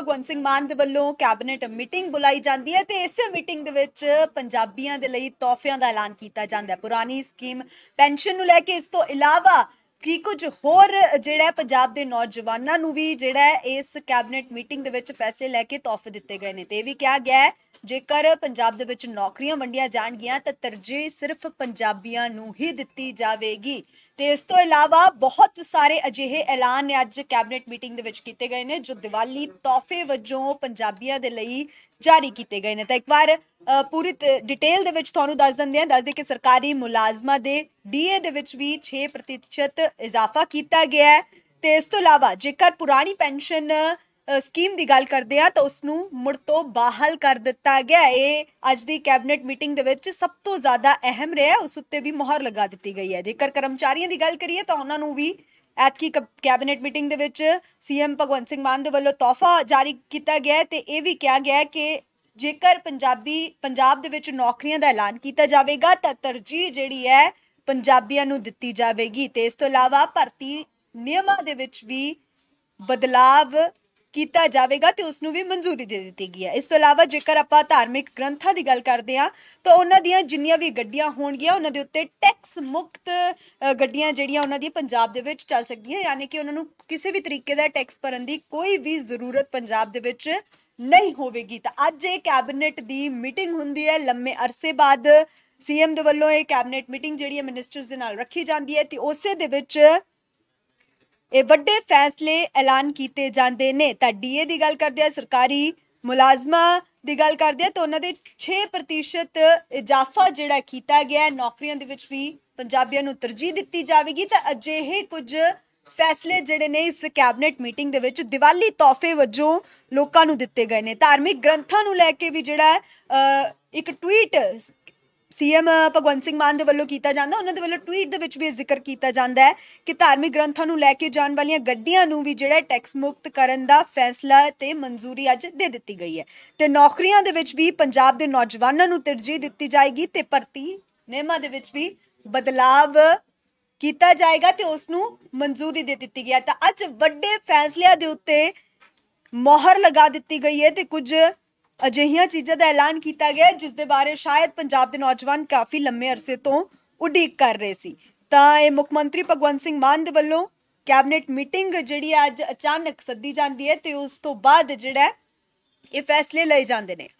ਭਗਵੰਤ ਸਿੰਘ ਮਾਨ ਦੇ ਵੱਲੋਂ cabinet meeting ਬੁਲਾਈ ਜਾਂਦੀ ਹੈ ਤੇ ਇਸੇ ਮੀਟਿੰਗ ਦੇ ਵਿੱਚ ਪੰਜਾਬੀਆਂ ਦੇ ਲਈ ਤੋਹਫਿਆਂ ਦਾ ਐਲਾਨ ਕੀਤਾ ਜਾਂਦਾ ਹੈ ਪੁਰਾਣੀ ਸਕੀਮ ਪੈਨਸ਼ਨ ਨੂੰ ਲੈ ਕੇ ਇਸ ਤੋਂ ਇਲਾਵਾ ਕੀ ਕੁਝ ਹੋਰ ਜਿਹੜਾ ਪੰਜਾਬ ਦੇ ਨੌਜਵਾਨਾਂ ਨੂੰ ਵੀ ਜਿਹੜਾ ਇਸ ਕੈਬਨਿਟ ਮੀਟਿੰਗ ਦੇ ਵਿੱਚ ਫੈਸਲੇ ਲੈ ਕੇ ਤੋਹਫੇ ਦਿੱਤੇ ਗਏ ਨੇ ਤੇ ਇਹ ਵੀ ਕਿਹਾ ਗਿਆ ਹੈ ਜੇਕਰ ਪੰਜਾਬ ਦੇ ਵਿੱਚ ਨੌਕਰੀਆਂ ਵੰਡੀਆਂ ਜਾਣਗੀਆਂ ਤਾਂ ਤਰਜੀਹ ਸਿਰਫ ਪੰਜਾਬੀਆਂ ਨੂੰ ਹੀ ਦਿੱਤੀ ਜਾਵੇਗੀ ਤੇ ਇਸ ਤੋਂ ਇਲਾਵਾ ਬਹੁਤ ਸਾਰੇ ਅਜਿਹੇ ਐਲਾਨ ਨੇ ਅੱਜ ਕੈਬਨਿਟ ਮੀਟਿੰਗ ਦੇ ਵਿੱਚ ਕੀਤੇ ਗਏ ਨੇ ਜੋ ਦੀਵਾਲੀ ਤੋਹਫੇ ਵਜੋਂ ਪੰਜਾਬੀਆਂ ਦੇ ਲਈ ਜਾਰੀ ਕੀਤੇ ਗਏ ਨੇ ਤਾਂ ਇੱਕ ਵਾਰ ਪੂਰੀ ਡਿਟੇਲ ਦੇ ਵਿੱਚ ਤੁਹਾਨੂੰ ਦੱਸ ਦਿੰਦੇ ਹਾਂ ਦੱਸ ਦੇ ਕਿ ਸਰਕਾਰੀ ਮੁਲਾਜ਼ਮਾਂ ਦੇ ਡੀਏ ਦੇ ਵਿੱਚ ਵੀ 6% ਇਜ਼ਾਫਾ ਕੀਤਾ ਗਿਆ ਹੈ ਤੇ ਇਸ ਤੋਂ ਇਲਾਵਾ ਜੇਕਰ ਪੁਰਾਣੀ ਪੈਨਸ਼ਨ ਸਕੀਮ ਦੀ ਗੱਲ ਕਰਦੇ ਆ ਤਾਂ ਉਸ ਨੂੰ ਮੁੜ ਤੋਂ ਬਹਾਲ ਕਰ ਦਿੱਤਾ ਗਿਆ ਇਹ ਅੱਜ ਦੀ ਕੈਬਨਿਟ ਮੀਟਿੰਗ ਦੇ ਵਿੱਚ ਸਭ ਤੋਂ ਜ਼ਿਆਦਾ ਅਹਿਮ ਰਿਹਾ ਉਸ ਉੱਤੇ ਵੀ ਮੋਹਰ ਲਗਾ ਦਿੱਤੀ ਗਈ ਹੈ ਜੇਕਰ ਕਰਮਚਾਰੀਆਂ ਦੀ ਗੱਲ ਕਰੀਏ ਤਾਂ ਉਹਨਾਂ ਨੂੰ ਵੀ ਐਤਕੀ ਕੈਬਨਿਟ ਮੀਟਿੰਗ ਦੇ ਵਿੱਚ ਸੀਐਮ ਭਗਵੰਤ ਸਿੰਘ ਮਾਨ ਦੇ ਵੱਲੋਂ ਤੋਹਫਾ ਜਾਰੀ ਕੀਤਾ ਗਿਆ ਤੇ ਇਹ ਵੀ ਕਿਹਾ ਗਿਆ ਕਿ ਜੇਕਰ ਪੰਜਾਬੀ ਪੰਜਾਬ ਦੇ ਵਿੱਚ ਨੌਕਰੀਆਂ ਦਾ ਐਲਾਨ ਕੀਤਾ ਜਾਵੇਗਾ ਤਾਂ ਤਰਜੀਹ ਜਿਹੜੀ ਹੈ ਪੰਜਾਬੀਆਂ ਨੂੰ ਦਿੱਤੀ ਜਾਵੇਗੀ ਤੇ ਇਸ ਤੋਂ ਇਲਾਵਾ ਭਰਤੀ ਨਿਯਮਾਂ ਦੇ ਵਿੱਚ ਵੀ ਬਦਲਾਵ ਕੀਤਾ ਜਾਵੇਗਾ ਤੇ ਉਸ ਨੂੰ ਵੀ ਮਨਜ਼ੂਰੀ ਦੇ ਦਿੱਤੀ ਗਈ ਹੈ ਇਸ ਤੋਂ ਇਲਾਵਾ ਜੇਕਰ ਆਪਾਂ ਧਾਰਮਿਕ ਗ੍ਰੰਥਾਂ ਦੀ ਗੱਲ ਕਰਦੇ ਹਾਂ ਤਾਂ ਉਹਨਾਂ ਦੀਆਂ ਜਿੰਨੀਆਂ ਵੀ ਗੱਡੀਆਂ ਹੋਣਗੀਆਂ ਉਹਨਾਂ ਦੇ ਉੱਤੇ ਟੈਕਸ ਮੁਕਤ ਗੱਡੀਆਂ ਜਿਹੜੀਆਂ ਉਹਨਾਂ ਦੀ ਪੰਜਾਬ ਦੇ ਵਿੱਚ ਚੱਲ ਸਕਦੀਆਂ ਯਾਨੀ ਕਿ ਉਹਨਾਂ ਨੂੰ ਕਿਸੇ ਵੀ ਤਰੀਕੇ ਦਾ ਟੈਕਸ ਭਰਨ ਦੀ ਕੋਈ ਵੀ ਜ਼ਰੂਰਤ ਪੰਜਾਬ ਦੇ ਵਿੱਚ ਨਹੀਂ ਹੋਵੇਗੀ ਤਾਂ ਅੱਜ ਇਹ ਕੈਬਨਿਟ ਦੀ ਮੀਟਿੰਗ ਹੁੰਦੀ ਹੈ ਲੰਮੇ ਅਰਸੇ ਬਾਅਦ ਸੀਐਮ ਦੇ ਵੱਲੋਂ ਇਹ ਕੈਬਨਿਟ ਮੀਟਿੰਗ ਜਿਹੜੀ ਹੈ ਮਿਨਿਸਟਰਸ ਦੇ ਨਾਲ ਰੱਖੀ ਜਾਂਦੀ ਹੈ ਤੇ ਉਸੇ ਦੇ ਵਿੱਚ ਇਹ ਵੱਡੇ ਫੈਸਲੇ ਐਲਾਨ ਕੀਤੇ ਜਾਂਦੇ ਨੇ ਤਾਂ ਡੀਏ ਦੀ ਗੱਲ ਕਰਦੇ ਆ ਸਰਕਾਰੀ ਮੁਲਾਜ਼ਮਾਂ ਦੀ ਗੱਲ ਕਰਦੇ ਆ ਤਾਂ ਉਹਨਾਂ ਦੇ 6% ਇਜ਼ਾਫਾ ਜਿਹੜਾ ਕੀਤਾ ਗਿਆ ਹੈ ਨੌਕਰੀਆਂ ਦੇ ਵਿੱਚ ਵੀ ਪੰਜਾਬੀਆਂ ਨੂੰ ਤਰਜੀਹ ਦਿੱਤੀ ਜਾਵੇਗੀ ਤਾਂ ਅਜਿਹੇ ਕੁਝ ਫੈਸਲੇ ਜਿਹੜੇ ਨੇ ਇਸ ਕੈਬਨਿਟ ਮੀਟਿੰਗ ਦੇ ਵਿੱਚ ਦੀਵਾਲੀ ਤੋਹਫੇ ਵਜੋਂ ਲੋਕਾਂ ਨੂੰ ਦਿੱਤੇ ਗਏ ਨੇ ਧਾਰਮਿਕ ਗ੍ਰੰਥਾਂ ਨੂੰ ਲੈ ਕੇ ਵੀ ਜਿਹੜਾ ਇੱਕ ਟਵੀਟ ਸੀਐਮ ਭਗਵੰਤ ਸਿੰਘ ਮਾਨ ਦੇ ਵੱਲੋਂ ਕੀਤਾ ਜਾਂਦਾ ਉਹਨਾਂ ਦੇ ਵੱਲੋਂ ਟਵੀਟ ਦੇ ਵਿੱਚ ਵੀ ਜ਼ਿਕਰ ਕੀਤਾ ਜਾਂਦਾ ਹੈ ਕਿ ਧਾਰਮਿਕ ਗ੍ਰੰਥਾਂ ਨੂੰ ਲੈ ਕੇ ਜਾਣ ਵਾਲੀਆਂ ਗੱਡੀਆਂ ਨੂੰ ਵੀ ਜਿਹੜਾ ਟੈਕਸ ਮੁਕਤ ਕਰਨ ਦਾ ਫੈਸਲਾ ਤੇ ਮਨਜ਼ੂਰੀ ਅੱਜ ਦੇ ਦਿੱਤੀ ਗਈ ਹੈ ਤੇ ਨੌਕਰੀਆਂ ਦੇ ਵਿੱਚ ਵੀ ਪੰਜਾਬ ਦੇ ਨੌਜਵਾਨਾਂ ਨੂੰ ਤਰਜੀਹ ਦਿੱਤੀ ਜਾਏਗੀ ਤੇ ਭਰਤੀ ਨਿਯਮਾਂ ਦੇ ਵਿੱਚ ਵੀ ਬਦਲਾਵ ਕੀਤਾ ਜਾਏਗਾ ਤੇ ਉਸ ਨੂੰ ਮਨਜ਼ੂਰੀ ਦੇ ਦਿੱਤੀ ਗਿਆ ਤਾਂ ਅੱਜ ਵੱਡੇ ਫੈਸਲਿਆਂ ਦੇ ਉੱਤੇ ਮੋਹਰ ਲਗਾ ਦਿੱਤੀ ਗਈ ਹੈ ਤੇ ਕੁਝ ਅਜਿਹੀਆਂ ਚੀਜ਼ਾਂ ਦਾ ਐਲਾਨ ਕੀਤਾ ਗਿਆ ਜਿਸ ਦੇ ਬਾਰੇ ਸ਼ਾਇਦ ਪੰਜਾਬ ਦੇ ਨੌਜਵਾਨ ਕਾਫੀ ਲੰਮੇ ਅਰਸੇ ਤੋਂ ਉਡੀਕ ਕਰ ਰਹੇ ਸੀ ਤਾਂ ਇਹ ਮੁੱਖ ਮੰਤਰੀ ਭਗਵੰਤ ਸਿੰਘ ਮਾਨ ਦੇ ਵੱਲੋਂ ਕੈਬਨਿਟ ਮੀਟਿੰਗ ਜਿਹੜੀ ਅੱਜ ਅਚਾਨਕ ਸੱਦੀ ਜਾਂਦੀ ਹੈ ਤੇ ਉਸ ਤੋਂ ਬਾਅਦ ਜਿਹੜਾ ਇਹ ਫੈਸਲੇ ਲਏ ਜਾਂਦੇ ਨੇ